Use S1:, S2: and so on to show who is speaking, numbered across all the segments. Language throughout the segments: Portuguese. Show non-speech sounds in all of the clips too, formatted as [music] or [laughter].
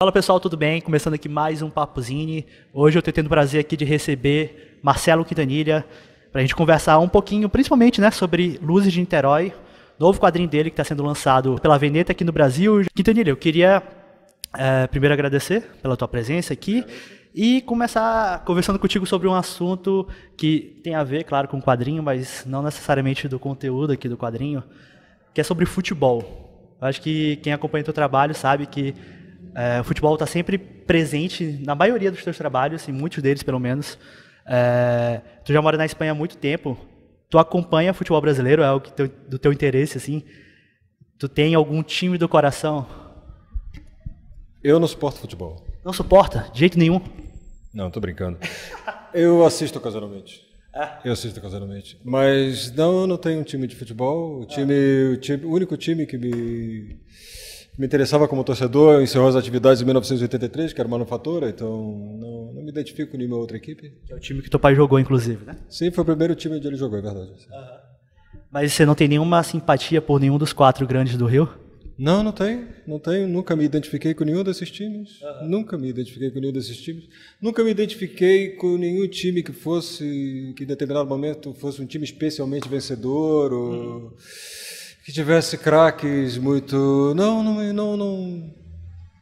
S1: Fala pessoal, tudo bem? Começando aqui mais um Papozine. Hoje eu estou tendo o prazer aqui de receber Marcelo Quintanilha para a gente conversar um pouquinho, principalmente né, sobre Luzes de Niterói, novo quadrinho dele que está sendo lançado pela Veneta aqui no Brasil. Quintanilha, eu queria é, primeiro agradecer pela tua presença aqui e começar conversando contigo sobre um assunto que tem a ver, claro, com o quadrinho, mas não necessariamente do conteúdo aqui do quadrinho, que é sobre futebol. Eu acho que quem acompanha o teu trabalho sabe que é, o futebol está sempre presente na maioria dos teus trabalhos, em muitos deles pelo menos. É, tu já mora na Espanha há muito tempo. Tu acompanha futebol brasileiro? É o que teu, do teu interesse, assim? Tu tem algum time do coração?
S2: Eu não suporto futebol. Não
S1: suporta? De jeito nenhum?
S2: Não, tô brincando.
S1: [laughs] Eu assisto
S2: ocasionalmente. É? Eu assisto ocasionalmente. Mas não, eu não tenho um time de futebol. O, time, o, time, o único time que me me interessava como torcedor, encerrou as atividades em 1983, que era manufatura, então não, não me identifico com nenhuma outra equipe.
S1: É o time que teu pai jogou, inclusive, né?
S2: Sim, foi o primeiro time onde ele jogou, é verdade. Uhum.
S1: Mas você não tem nenhuma simpatia por nenhum dos quatro grandes do Rio? Não, não tenho,
S2: não tenho. Nunca me identifiquei com nenhum desses times. Uhum. Nunca me identifiquei com nenhum desses times. Nunca me identifiquei com nenhum time que fosse, que em determinado momento fosse um time especialmente vencedor ou... uhum que tivesse craques muito. Não, não, não, não,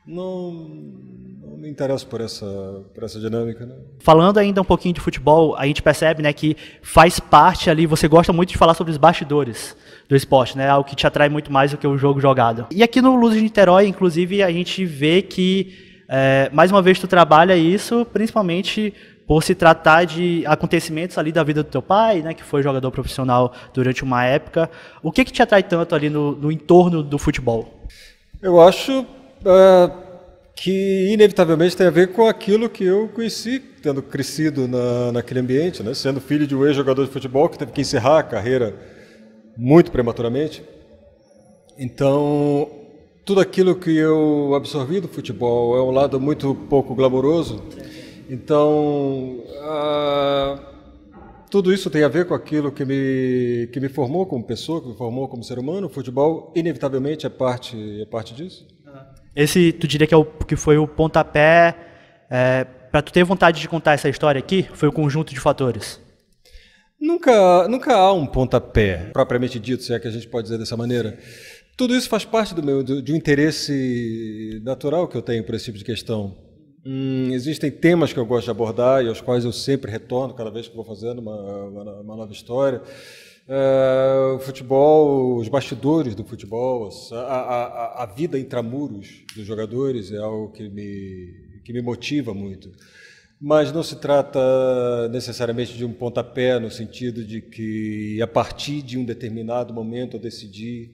S2: não me interesso por essa, por essa dinâmica. Né?
S1: Falando ainda um pouquinho de futebol, a gente percebe né, que faz parte ali, você gosta muito de falar sobre os bastidores do esporte, né? Algo que te atrai muito mais do que o jogo jogado. E aqui no Luz de Niterói, inclusive, a gente vê que, é, mais uma vez, tu trabalha isso, principalmente por se tratar de acontecimentos ali da vida do teu pai, né, que foi jogador profissional durante uma época. O que, que te atrai tanto ali no, no entorno do futebol? Eu acho uh,
S2: que inevitavelmente tem a ver com aquilo que eu conheci, tendo crescido na, naquele ambiente, né, sendo filho de um ex-jogador de futebol que teve que encerrar a carreira muito prematuramente. Então, tudo aquilo que eu absorvi do futebol é um lado muito pouco glamouroso. É então, uh, tudo isso tem a ver com aquilo que me, que me formou como pessoa, que me formou como ser humano. O futebol, inevitavelmente, é parte, é parte disso.
S1: Esse, tu diria que, é o, que foi o pontapé é, para tu ter vontade de contar essa história aqui? Foi o conjunto de fatores?
S2: Nunca, nunca há um pontapé, propriamente dito, se é que a gente pode dizer dessa maneira. Tudo isso faz parte do meu do, interesse natural que eu tenho por esse tipo de questão. Hum, existem temas que eu gosto de abordar e aos quais eu sempre retorno cada vez que vou fazendo uma, uma, uma nova história. É, o futebol, os bastidores do futebol, a, a, a, vida intramuros dos jogadores é algo que me, que me motiva muito. Mas não se trata necessariamente de um pontapé, no sentido de que, a partir de um determinado momento, eu decidi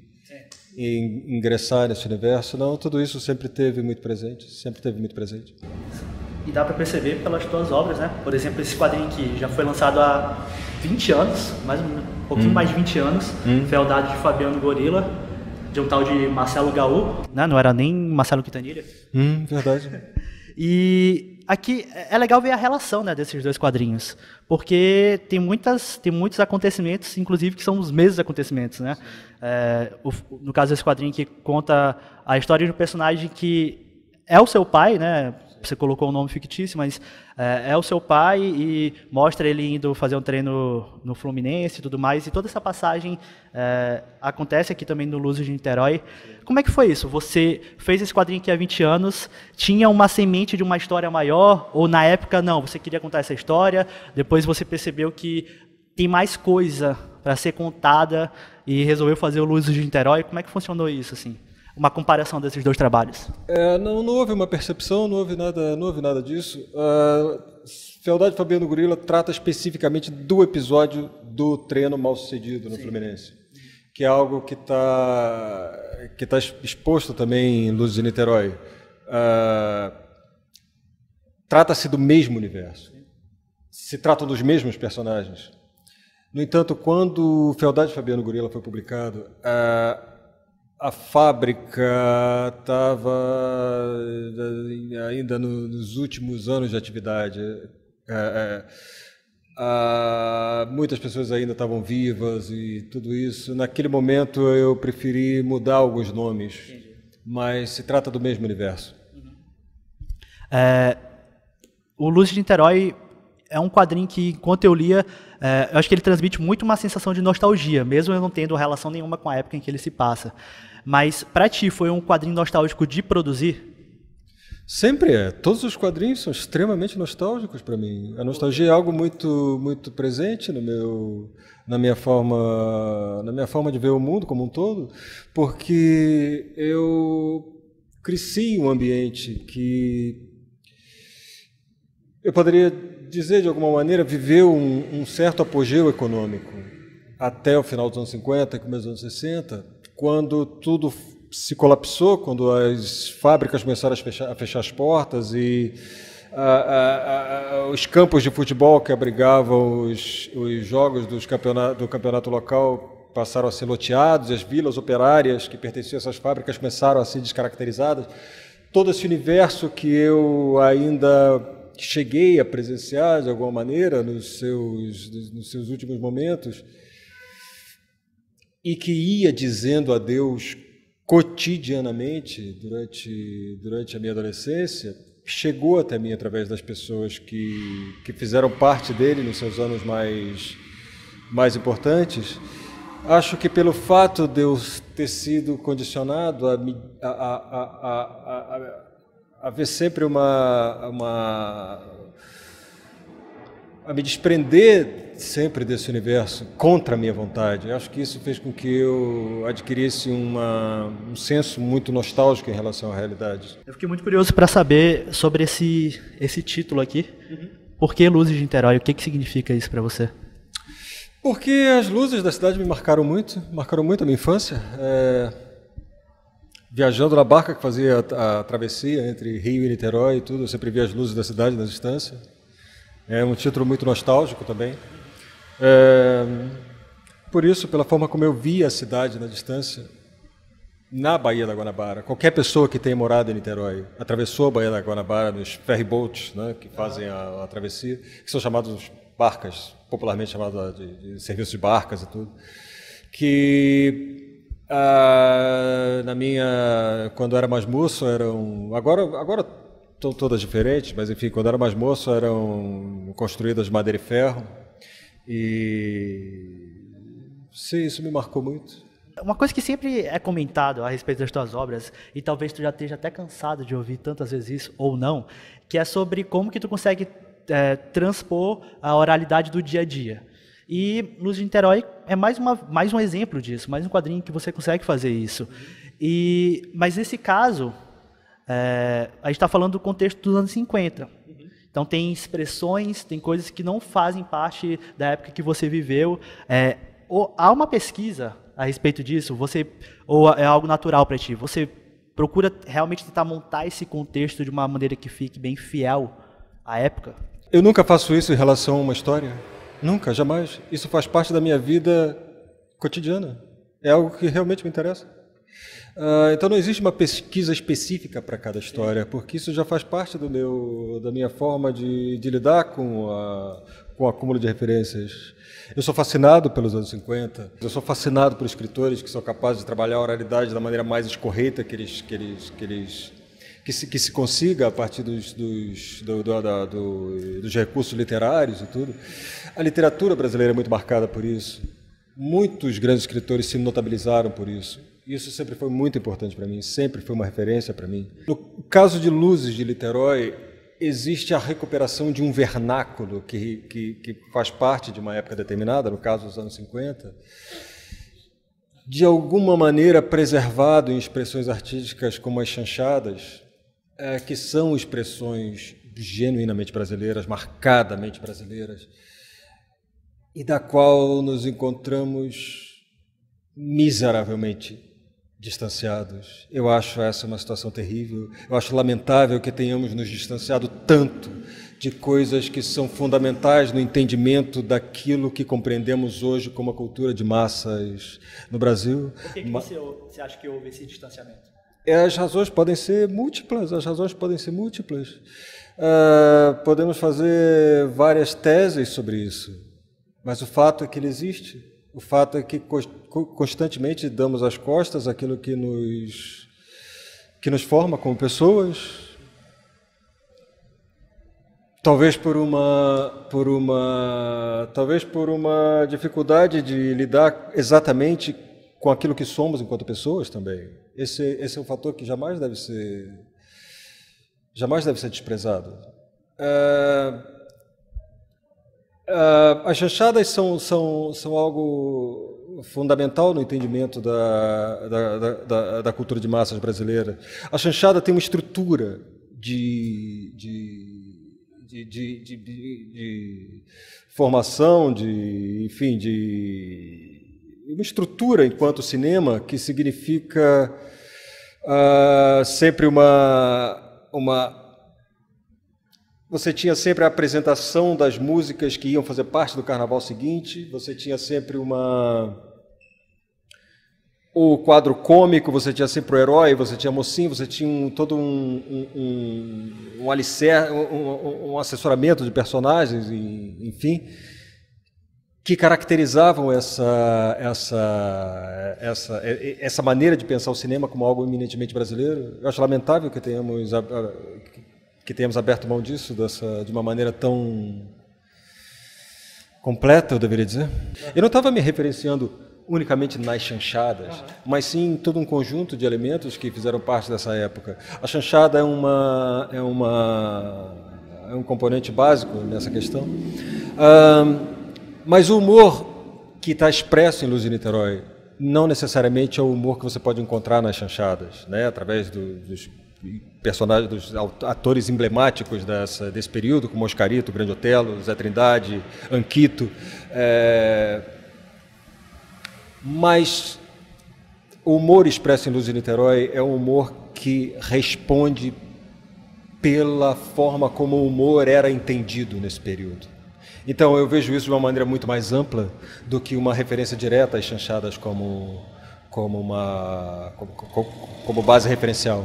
S2: e ingressar nesse universo. Não, tudo isso sempre teve muito presente, sempre teve muito presente.
S1: E dá para perceber pelas tuas obras, né? Por exemplo, esse quadrinho que já foi lançado há 20 anos, mais um pouquinho hum. mais de 20 anos, hum. Fealdade de Fabiano Gorila, de um tal de Marcelo Gaú, Não, né? Não era nem Marcelo Quintanilha. Hum, verdade. [laughs] e aqui é legal ver a relação né, desses dois quadrinhos, porque tem, muitas, tem muitos acontecimentos, inclusive que são os mesmos acontecimentos. Né? É, o, no caso desse quadrinho que conta a história de um personagem que é o seu pai, né? você colocou um nome fictício, mas é, é, o seu pai e mostra ele indo fazer um treino no Fluminense e tudo mais. E toda essa passagem é, acontece aqui também no Luso de Niterói. Como é que foi isso? Você fez esse quadrinho aqui há 20 anos, tinha uma semente de uma história maior, ou na época não, você queria contar essa história, depois você percebeu que tem mais coisa para ser contada e resolveu fazer o Luso de Niterói. Como é que funcionou isso assim? uma comparação desses dois trabalhos? É, não, não, houve uma
S2: percepção, não houve nada, não houve nada disso. Uh, Fealdade Fabiano Gorila trata especificamente do episódio do treino mal sucedido no Sim. Fluminense, que é algo que está que tá exposto também em Luzes de Niterói. Uh, Trata-se do mesmo universo. Se tratam dos mesmos personagens. No entanto, quando Fealdade Fabiano Gorila foi publicado, ah, a fábrica estava eh, ainda nos últimos anos de atividade. É, é, muitas pessoas ainda estavam vivas e tudo isso. Naquele momento eu preferi mudar alguns nomes, Entendi. mas se trata do mesmo universo. Uhum.
S1: É, o Luz de Niterói é um quadrinho que, enquanto eu lia, é, eu acho que ele transmite muito uma sensação de nostalgia, mesmo eu não tendo relação nenhuma com a época em que ele se passa. Mas, para ti, foi um quadrinho nostálgico de produzir?
S2: Sempre é. Todos os quadrinhos são extremamente nostálgicos para mim. A nostalgia é algo muito, muito presente no meu, na minha forma, na minha forma de ver o mundo como um todo, porque eu cresci em um ambiente que eu poderia dizer de alguma maneira, viveu um, um certo apogeu econômico até o final dos anos 50, começo dos anos 60, quando tudo se colapsou, quando as fábricas começaram a fechar, a fechar as portas e a, a, os campos de futebol que abrigavam os, os jogos dos campeonato, do campeonato local passaram a ser loteados, as vilas operárias que pertenciam a essas fábricas começaram a ser descaracterizadas. Todo esse universo que eu ainda cheguei a presenciar de alguma maneira nos seus, nos seus últimos momentos, e que ia dizendo a Deus cotidianamente durante, durante a minha adolescência, chegou até mim através das pessoas que, que fizeram parte dele nos seus anos mais, mais importantes. Acho que pelo fato de eu ter sido condicionado a, a, a, a haver sempre uma, uma a me desprender sempre desse universo contra a minha vontade. Eu acho que isso fez com que eu adquirisse uma, um senso muito nostálgico em relação à realidade.
S1: Eu fiquei muito curioso para saber sobre esse, esse título aqui. Uhum. Por que Luzes de Niterói? O que, que significa isso para você?
S2: Porque as luzes da cidade me marcaram muito, marcaram muito a minha infância. É viajando na barca que fazia a, a, travessia entre Rio e Niterói e tudo, eu sempre via as luzes da cidade na distância. É um título muito nostálgico também. É, por isso, pela forma como eu via a cidade na distância, na Baía da Guanabara, qualquer pessoa que tenha morado em Niterói atravessou a Baía da Guanabara nos ferryboats, né, que fazem a, a travessia, que são chamados barcas, popularmente chamadas de, de serviço de barcas e tudo, que ah, na minha, quando era mais moço, eram. Agora, agora estão todas diferentes, mas enfim, quando era mais moço eram construídas de madeira e ferro. E sim, isso me marcou muito.
S1: Uma coisa que sempre é comentado a respeito das tuas obras, e talvez tu já esteja até cansado de ouvir tantas vezes isso ou não, que é sobre como que tu consegue é, transpor a oralidade do dia a dia. E nos de Niterói é mais, uma, mais um exemplo disso, mais um quadrinho que você consegue fazer isso. E, mas nesse caso, é, a gente está falando do contexto dos anos 50. Então tem expressões, tem coisas que não fazem parte da época que você viveu. É, ou, há uma pesquisa a respeito disso? Você ou é algo natural para ti? Você procura realmente tentar montar esse contexto de uma maneira que fique bem fiel à época?
S2: Eu nunca faço isso em relação a uma história. Nunca, jamais. Isso faz parte da minha vida cotidiana. É algo que realmente me interessa. Uh, então não existe uma pesquisa específica para cada história, porque isso já faz parte do meu, da minha forma de, de lidar com, a, com o acúmulo de referências. Eu sou fascinado pelos anos 50, eu sou fascinado por escritores que são capazes de trabalhar a oralidade da maneira mais escorreita que eles, que eles, que eles que se, que se consiga a partir dos, dos, do, do, da, do, dos recursos literários e tudo. A literatura brasileira é muito marcada por isso. Muitos grandes escritores se notabilizaram por isso. Isso sempre foi muito importante para mim, sempre foi uma referência para mim. No caso de Luzes de Literói existe a recuperação de um vernáculo que, que, que faz parte de uma época determinada, no caso dos anos 50, de alguma maneira preservado em expressões artísticas como as chanchadas, é, que são expressões genuinamente brasileiras, marcadamente brasileiras, e da qual nos encontramos miseravelmente distanciados. Eu acho essa uma situação terrível. Eu acho lamentável que tenhamos nos distanciado tanto de coisas que são fundamentais no entendimento daquilo que compreendemos hoje como a cultura de massas no Brasil. Por que, que você,
S1: você acha que houve esse distanciamento?
S2: É, as razões podem ser múltiplas, as razões podem ser múltiplas. Uh, podemos fazer várias teses sobre isso, mas o fato é que ele existe. O fato é que constantemente damos as costas àquilo que nos que nos forma como pessoas. Talvez por uma por uma talvez por uma dificuldade de lidar exatamente com aquilo que somos enquanto pessoas também. Esse, esse é um fator que jamais deve ser jamais deve ser desprezado. É, é, as chanchadas são, são, são algo fundamental no entendimento da, da, da, da cultura de massas brasileira. A chanchada tem uma estrutura de, de, de, de, de, de formação, de, enfim, de uma estrutura enquanto cinema que significa uh, sempre uma, uma. Você tinha sempre a apresentação das músicas que iam fazer parte do carnaval seguinte, você tinha sempre uma. O quadro cômico, você tinha sempre o herói, você tinha mocinho, você tinha um, todo um, um, um, um, alicer, um, um assessoramento de personagens, enfim que caracterizavam essa, essa, essa, essa maneira de pensar o cinema como algo eminentemente brasileiro. Eu acho lamentável que tenhamos, que tenhamos aberto mão disso dessa, de uma maneira tão completa, eu deveria dizer. Eu não estava me referenciando unicamente nas chanchadas, mas sim todo um conjunto de elementos que fizeram parte dessa época. A chanchada é uma é uma é um componente básico nessa questão mas o humor que está expresso em Luz e Niterói não necessariamente é o humor que você pode encontrar nas chanchadas, né? através do, dos personagens, dos atores emblemáticos dessa, desse período, como Oscarito, Grande Otelo, Zé Trindade, Anquito. É... Mas o humor expresso em Luz e Niterói é um humor que responde pela forma como o humor era entendido nesse período. Então, eu vejo isso de uma maneira muito mais ampla do que uma referência direta às chanchadas como, como,
S1: uma,
S2: como, como base referencial.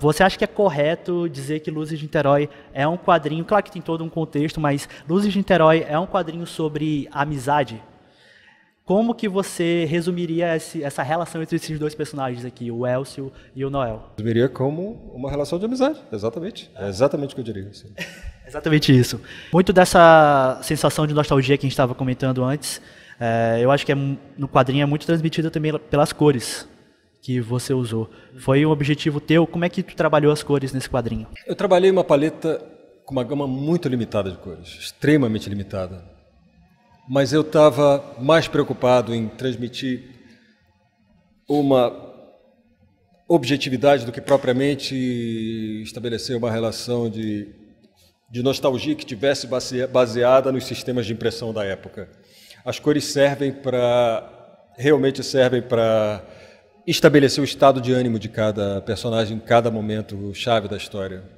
S1: Você acha que é correto dizer que Luzes de Niterói é um quadrinho, claro que tem todo um contexto, mas Luzes de Niterói é um quadrinho sobre amizade? Como que você resumiria esse, essa relação entre esses dois personagens aqui, o Elcio e o Noel?
S2: Resumiria como uma
S1: relação de amizade,
S2: exatamente. É exatamente o que eu diria. Assim. [laughs]
S1: exatamente isso. Muito dessa sensação de nostalgia que a gente estava comentando antes, é, eu acho que é, no quadrinho é muito transmitida também pelas cores que você usou. Foi um objetivo teu? Como é que tu trabalhou as cores nesse quadrinho?
S2: Eu trabalhei uma paleta com uma gama muito limitada de cores, extremamente limitada mas eu estava mais preocupado em transmitir uma objetividade do que propriamente estabelecer uma relação de, de nostalgia que tivesse baseada nos sistemas de impressão da época. As cores servem para realmente servem para estabelecer o estado de ânimo de cada personagem em cada momento chave da história.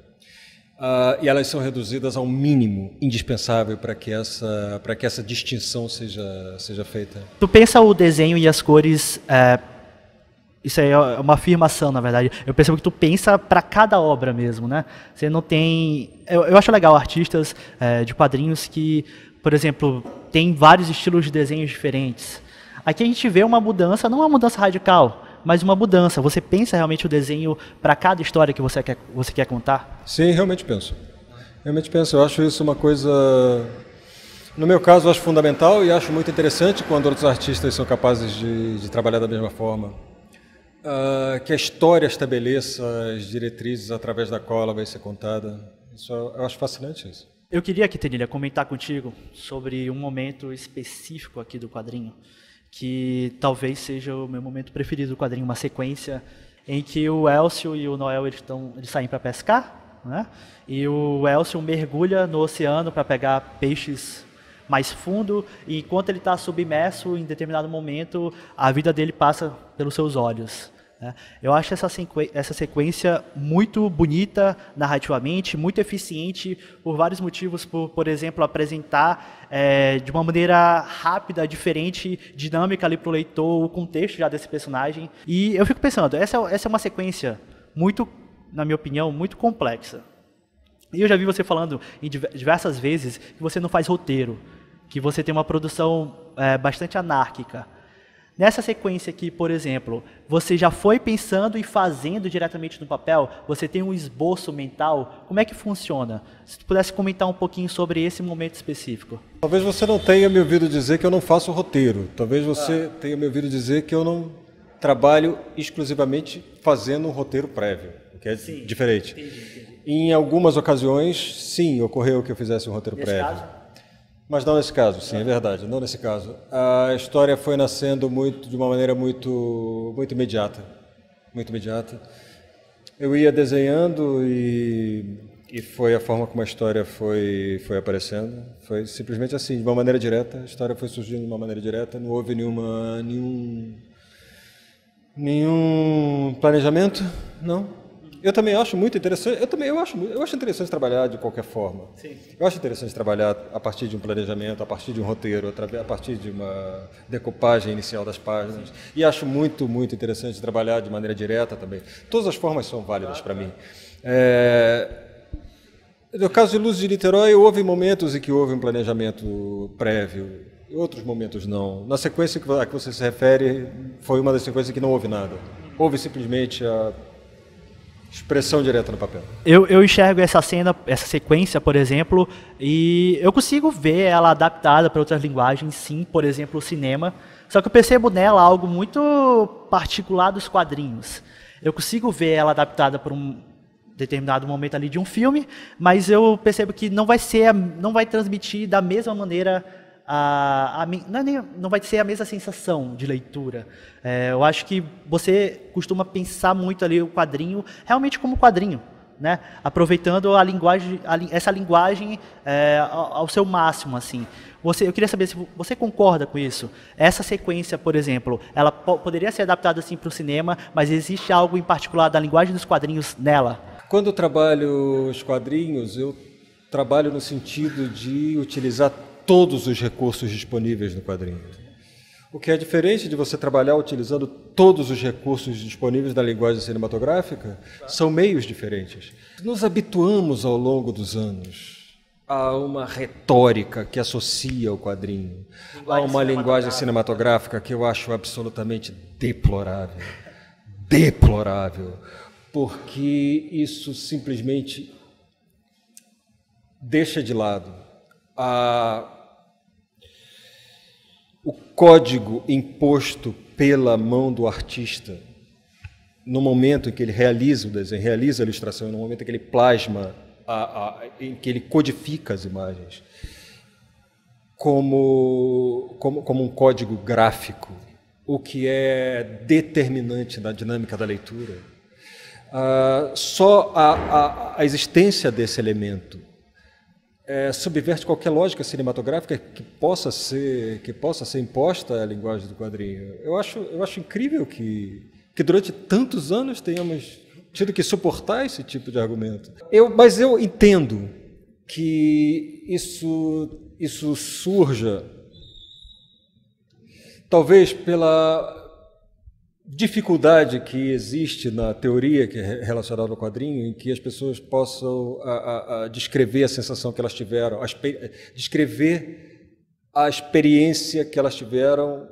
S2: Uh, e elas são reduzidas ao mínimo indispensável para que essa para que essa distinção seja seja feita.
S1: Tu pensa o desenho e as cores é, isso é uma afirmação na verdade. Eu percebo que tu pensa para cada obra mesmo, né? Você não tem. Eu, eu acho legal artistas é, de quadrinhos que, por exemplo, tem vários estilos de desenhos diferentes. Aqui a gente vê uma mudança, não uma mudança radical mas uma mudança. Você pensa realmente o desenho para cada história que você quer, você quer contar? Sim, realmente penso.
S2: Realmente penso. Eu acho isso uma coisa. No meu caso, eu acho fundamental e acho muito interessante quando outros artistas são capazes de, de trabalhar da mesma forma. Uh, que a história estabeleça as diretrizes através da qual ela vai ser contada.
S1: Isso, é, eu acho fascinante isso. Eu queria aqui, Tenília comentar contigo sobre um momento específico aqui do quadrinho que talvez seja o meu momento preferido do quadrinho, uma sequência em que o Elcio e o Noel eles, estão eles saem para pescar, né? e o Elcio mergulha no oceano para pegar peixes mais fundo, e enquanto ele está submerso, em determinado momento, a vida dele passa pelos seus olhos. Né? Eu acho essa, essa sequência muito bonita narrativamente, muito eficiente por vários motivos, por, por exemplo, apresentar é, de uma maneira rápida, diferente, dinâmica ali para o leitor, o contexto já desse personagem. E eu fico pensando, essa, é essa é uma sequência muito, na minha opinião, muito complexa. E eu já vi você falando em diversas vezes que você não faz roteiro, que você tem uma produção é, bastante anárquica. Nessa sequência aqui, por exemplo, você já foi pensando e fazendo diretamente no papel? Você tem um esboço mental? Como é que funciona? Se tu pudesse comentar um pouquinho sobre esse momento específico.
S2: Talvez você não tenha me ouvido dizer que eu não faço roteiro. Talvez você ah. tenha me ouvido dizer que eu não trabalho exclusivamente fazendo um roteiro prévio, o que é sim, diferente. Entendi, entendi. Em algumas ocasiões, sim, ocorreu que eu fizesse um roteiro Nesse prévio. Caso? Mas não nesse caso, sim, é verdade, não nesse caso. A história foi nascendo muito de uma maneira muito muito imediata, muito imediata. Eu ia desenhando e, e foi a forma como a história foi foi aparecendo, foi simplesmente assim, de uma maneira direta, a história foi surgindo de uma maneira direta, não houve nenhuma nenhum nenhum planejamento, não. Eu também acho muito interessante. Eu também eu acho, eu acho interessante trabalhar de qualquer forma. Sim. Eu acho interessante trabalhar a partir de um planejamento, a partir de um roteiro, a partir de uma decupagem inicial das páginas. Sim. E acho muito, muito interessante trabalhar de maneira direta também. Todas as formas são válidas ah, para mim. É... No caso de Luz de Niterói, houve momentos em que houve um planejamento prévio, outros momentos não. Na sequência a que você se refere, foi uma das sequências que não houve nada. Houve simplesmente a Expressão direta no papel.
S1: Eu, eu enxergo essa cena, essa sequência, por exemplo, e eu consigo ver ela adaptada para outras linguagens, sim, por exemplo, o cinema. Só que eu percebo nela algo muito particular dos quadrinhos. Eu consigo ver ela adaptada para um determinado momento ali de um filme, mas eu percebo que não vai ser, não vai transmitir da mesma maneira a, a não, é nem, não vai ser a mesma sensação de leitura. É, eu acho que você costuma pensar muito ali o quadrinho realmente como quadrinho. Né? aproveitando a linguagem, a, essa linguagem é, ao, ao, seu máximo, assim. Você, eu queria saber se você concorda com isso. Essa sequência, por exemplo, ela po poderia ser adaptada assim para o cinema, mas existe algo em particular da linguagem dos quadrinhos nela?
S2: Quando eu trabalho os quadrinhos, eu trabalho no sentido de utilizar todos os recursos disponíveis no quadrinho. O que é diferente de você trabalhar utilizando todos os recursos disponíveis da linguagem cinematográfica, são meios diferentes. Nos habituamos ao longo dos anos a uma retórica que associa o quadrinho, a uma linguagem cinematográfica que eu acho absolutamente deplorável. Deplorável. Porque isso simplesmente deixa de lado a o código imposto pela mão do artista no momento em que ele realiza o desenho, realiza a ilustração, no momento em que ele plasma, a, a, em que ele codifica as imagens, como, como, como um código gráfico, o que é determinante na dinâmica da leitura. Ah, só a, a, a existência desse elemento é, subverte qualquer lógica cinematográfica que possa ser que possa ser imposta à linguagem do quadrinho. Eu acho eu acho incrível que que durante tantos anos tenhamos tido que suportar esse tipo de argumento. Eu, mas eu entendo que isso isso surja talvez pela dificuldade que existe na teoria que é relacionada ao quadrinho em que as pessoas possam a, a, a descrever a sensação que elas tiveram, eh, descrever a experiência que elas tiveram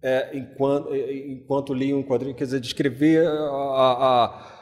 S2: é, eh, enquanto, eh, enquanto liam um quadrinho, quer dizer, descrever a,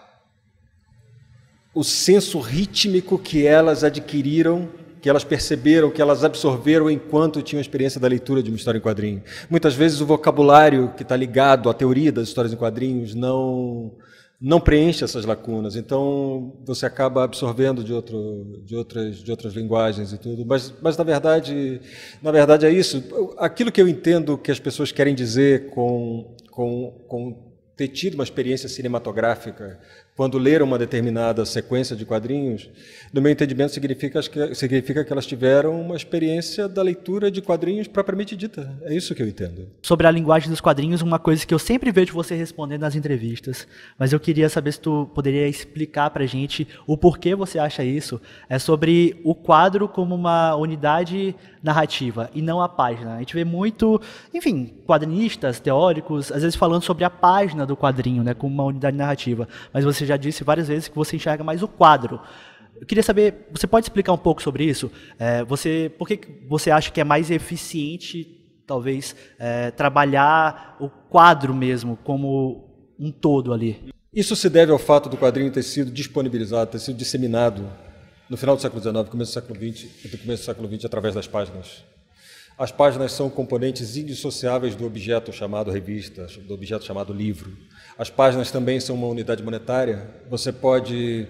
S2: o senso rítmico que elas adquiriram que elas perceberam, que elas absorveram enquanto tinham experiência da leitura de uma história em quadrinho. Muitas vezes o vocabulário que está ligado à teoria das histórias em quadrinhos não não preenche essas lacunas. Então você acaba absorvendo de, outro, de, outras, de outras linguagens e tudo. Mas, mas na verdade na verdade é isso. Aquilo que eu entendo que as pessoas querem dizer com com, com ter tido uma experiência cinematográfica quando leram uma determinada sequência de quadrinhos, no meu entendimento significa que, significa que elas tiveram uma experiência da leitura de quadrinhos
S1: propriamente dita. É isso que eu entendo. Sobre a linguagem dos quadrinhos, uma coisa que eu sempre vejo você respondendo nas entrevistas, mas eu queria saber se tu poderia explicar a gente o porquê você acha isso, é sobre o quadro como uma unidade narrativa e não a página. A gente vê muito, enfim, quadrinistas, teóricos, às vezes falando sobre a página do quadrinho, né, como uma unidade narrativa. Mas você já disse várias vezes que você enxerga mais o quadro. Eu queria saber, você pode explicar um pouco sobre isso? É, você, por que você acha que é mais eficiente, talvez, é, trabalhar o quadro mesmo como um todo ali?
S2: Isso se deve ao fato do quadrinho ter sido disponibilizado, ter sido disseminado no final do século XIX, começo do século XX e do começo do século XX através das páginas. As páginas são componentes indissociáveis do objeto chamado revista, do objeto chamado livro. As páginas também são uma unidade monetária. Você pode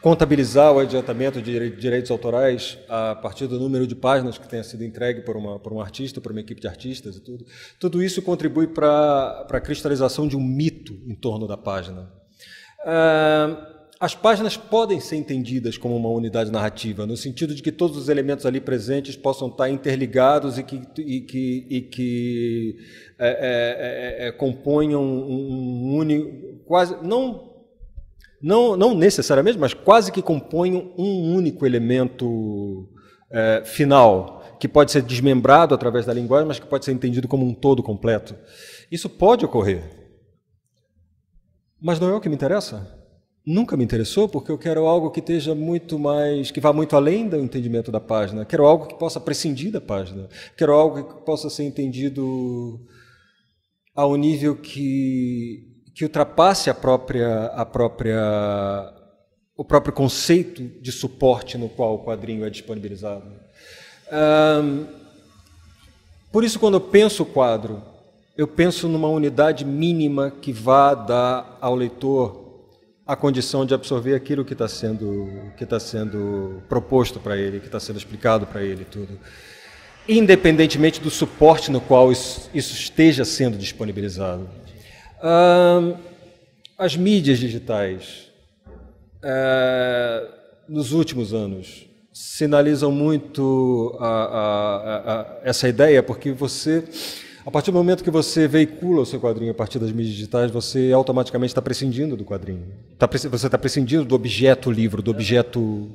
S2: contabilizar o adiantamento de direitos autorais a partir do número de páginas que tenha sido entregue por, uma, por um artista, por uma equipe de artistas e tudo. Tudo isso contribui para a cristalização de um mito em torno da página. Uh, as páginas podem ser entendidas como uma unidade narrativa, no sentido de que todos os elementos ali presentes possam estar interligados e que, e que, e que é, é, é, é componham um único, um, quase, não, não, não necessariamente, mas quase que componham um único elemento é, final, que pode ser desmembrado através da linguagem, mas que pode ser entendido como um todo completo. Isso pode ocorrer. Mas não é o que me interessa nunca me interessou porque eu quero algo que esteja muito mais que vá muito além do entendimento da página quero algo que possa prescindir da página quero algo que possa ser entendido a um nível que que ultrapasse a própria a própria o próprio conceito de suporte no qual o quadrinho é disponibilizado um, por isso quando eu penso o quadro eu penso numa unidade mínima que vá dar ao leitor a condição de absorver aquilo que está sendo, que está sendo proposto para ele, que está sendo explicado para ele tudo. Independentemente do suporte no qual isso, isso esteja sendo disponibilizado. Ah, as mídias digitais, eh, nos últimos anos, sinalizam muito a, a, a, essa ideia, porque você a partir do momento que você veicula o seu quadrinho a partir das mídias digitais, você automaticamente está prescindindo do quadrinho. Tá, você está prescindindo do objeto livro, do objeto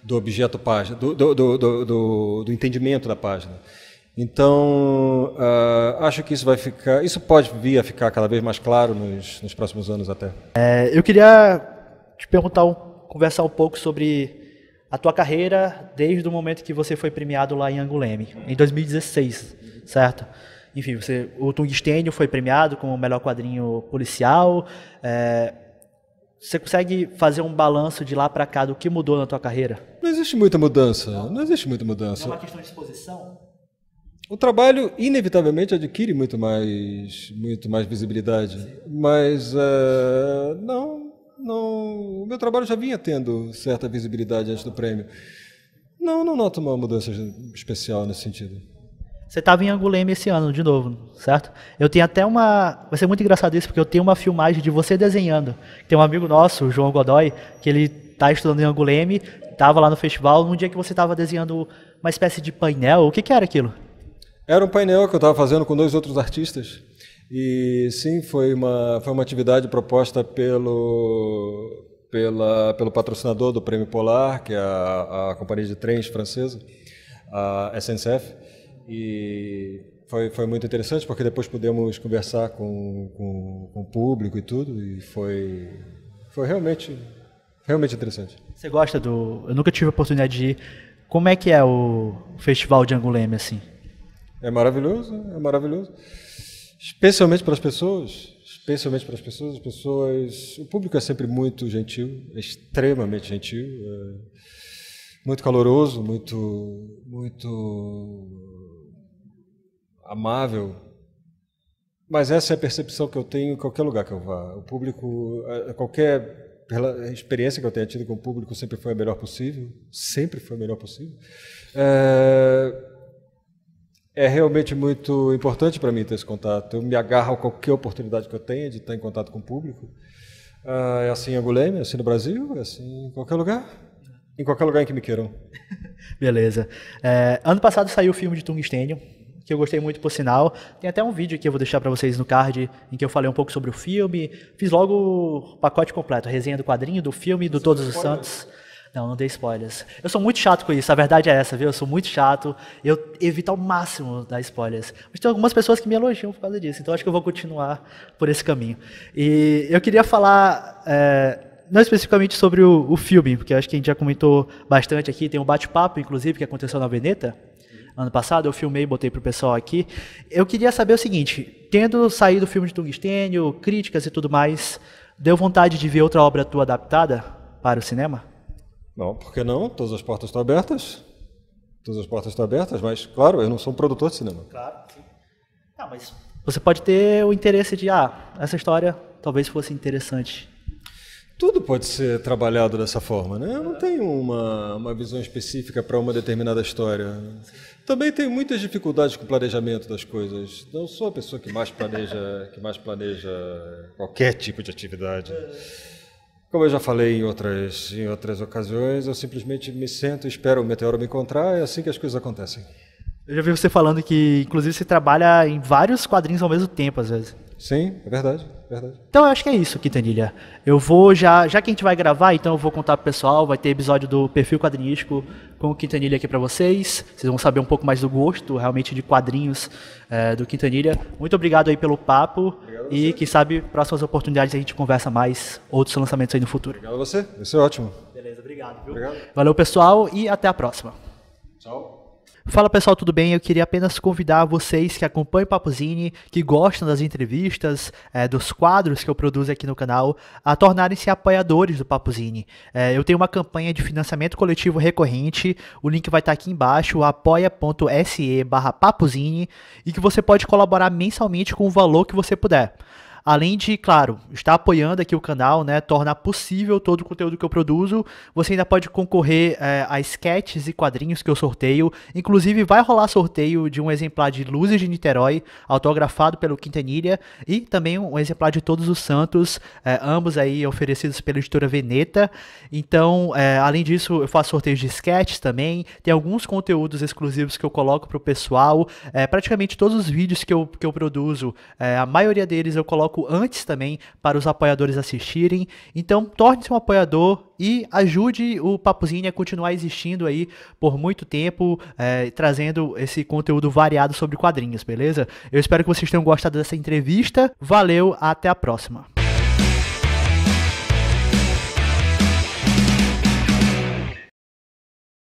S2: do objeto página, do, do, do, do, do entendimento da página. Então, uh, acho que isso vai ficar, isso pode vir a ficar cada vez mais claro nos, nos próximos anos até.
S1: É, eu queria te perguntar, conversar um pouco sobre a tua carreira desde o momento que você foi premiado lá em Angoulême, em 2016, certo? Enfim, você, o Tungstênio foi premiado como o melhor quadrinho policial. É, você consegue fazer um balanço de lá para cá do que mudou na tua carreira?
S2: Não existe muita mudança. Não, não existe muita mudança. Não é uma
S1: questão de exposição? O
S2: trabalho inevitavelmente adquire muito mais, muito mais visibilidade, Sim. mas é, não, não. O meu trabalho já vinha tendo certa visibilidade
S1: antes do prêmio. Não, não noto uma mudança especial nesse sentido. Você estava em Angoulême esse ano de novo, certo? Eu tenho até uma. Vai ser muito engraçado isso, porque eu tenho uma filmagem de você desenhando. Tem um amigo nosso, o João Godoy, que ele está estudando em Angoulême, estava lá no festival, num dia que você estava desenhando uma espécie de painel. O que, que era aquilo? Era um painel que eu estava fazendo com dois outros artistas. E sim, foi uma, foi uma atividade
S2: proposta pelo, pela, pelo patrocinador do Prêmio Polar, que é a, a companhia de trens francesa, a SNCF. E foi, foi muito interessante, porque depois pudemos conversar com, com, com o público e tudo, e foi, foi realmente, realmente interessante.
S1: Você gosta do... Eu nunca tive a oportunidade de ir. Como é que é o festival de Angoulême assim?
S2: É maravilhoso, é maravilhoso. Especialmente para as pessoas, especialmente para as pessoas, as pessoas, o público é sempre muito gentil, é extremamente gentil, é muito caloroso, muito muito amável. Mas essa é a percepção que eu tenho em qualquer lugar que eu vá. O público, qualquer experiência que eu tenha tido com o público sempre foi a melhor possível, sempre foi a melhor possível. É, é realmente muito importante para mim ter esse contato. Eu me agarro a qualquer oportunidade que eu tenha de estar em contato com o público. Ah, é assim em Angoulême, é assim no Brasil, é assim em qualquer lugar. Em qualquer
S1: lugar em que me queiram. [laughs] Beleza. É, ano passado saiu o filme de Tungstênio, que eu gostei muito, por sinal. Tem até um vídeo que eu vou deixar para vocês no card, em que eu falei um pouco sobre o filme. Fiz logo o pacote completo, a resenha do quadrinho, do filme, do Você Todos os Santos. Não, não dei spoilers. Eu sou muito chato com isso, a verdade é essa, viu? Eu sou muito chato, eu evito ao máximo dar spoilers. Mas tem algumas pessoas que me elogiam por causa disso, então acho que eu vou continuar por esse caminho. E eu queria falar, é, não especificamente sobre o, o filme, porque acho que a gente já comentou bastante aqui, tem um bate-papo, inclusive, que aconteceu na Veneta, ano passado, eu filmei e botei pro pessoal aqui. Eu queria saber o seguinte, tendo saído o filme de Tungstênio, críticas e tudo mais, deu vontade de ver outra obra tua adaptada para o cinema? Não, por que
S2: não? Todas as portas estão abertas. Todas as portas estão abertas, mas, claro, eu não sou um produtor de cinema.
S1: Claro, sim. Não, mas você pode ter o interesse de, ah, essa história talvez fosse interessante. Tudo pode ser trabalhado dessa forma, né? Eu não tenho uma,
S2: uma visão específica para uma determinada história. Sim. Também tenho muitas dificuldades com o planejamento das coisas. Não sou a pessoa que mais planeja, que mais planeja qualquer tipo de atividade. Como eu já falei em outras, em outras ocasiões, eu simplesmente me sento, espero o meteoro me encontrar, é assim que as coisas acontecem.
S1: Eu já vi você falando que, inclusive, você trabalha em vários quadrinhos ao mesmo tempo, às vezes. Sim, é verdade, é verdade. Então eu acho que é isso, Quintanilha. Eu vou já, já que a gente vai gravar, então eu vou contar pro pessoal, vai ter episódio do Perfil Quadrinístico com o Quintanilha aqui para vocês. Vocês vão saber um pouco mais do gosto, realmente, de quadrinhos é, do Quintanilha. Muito obrigado aí pelo papo obrigado e você. quem sabe próximas oportunidades a gente conversa mais outros lançamentos aí no futuro. Obrigado a você, vai ser ótimo. Beleza, obrigado, viu? Obrigado. Valeu, pessoal, e até a próxima. Tchau. Fala pessoal, tudo bem? Eu queria apenas convidar vocês que acompanham o Papuzini, que gostam das entrevistas, é, dos quadros que eu produzo aqui no canal, a tornarem-se apoiadores do Papuzini. É, eu tenho uma campanha de financiamento coletivo recorrente, o link vai estar aqui embaixo, apoia.se barra papuzine, e que você pode colaborar mensalmente com o valor que você puder. Além de, claro, estar apoiando aqui o canal, né? Tornar possível todo o conteúdo que eu produzo. Você ainda pode concorrer é, a sketches e quadrinhos que eu sorteio. Inclusive, vai rolar sorteio de um exemplar de Luzes de Niterói, autografado pelo Quintanilha, e também um exemplar de Todos os Santos, é, ambos aí oferecidos pela editora Veneta. Então, é, além disso, eu faço sorteios de sketches também. Tem alguns conteúdos exclusivos que eu coloco pro pessoal. praticamente todos os vídeos que eu, que eu produzo, a maioria deles eu coloco coloco antes também para os apoiadores assistirem. Então, torne-se um apoiador e ajude o Papuzinho a continuar existindo aí por muito tempo, é, trazendo esse conteúdo variado sobre quadrinhos, beleza? Eu espero que vocês tenham gostado dessa entrevista. Valeu, até a próxima.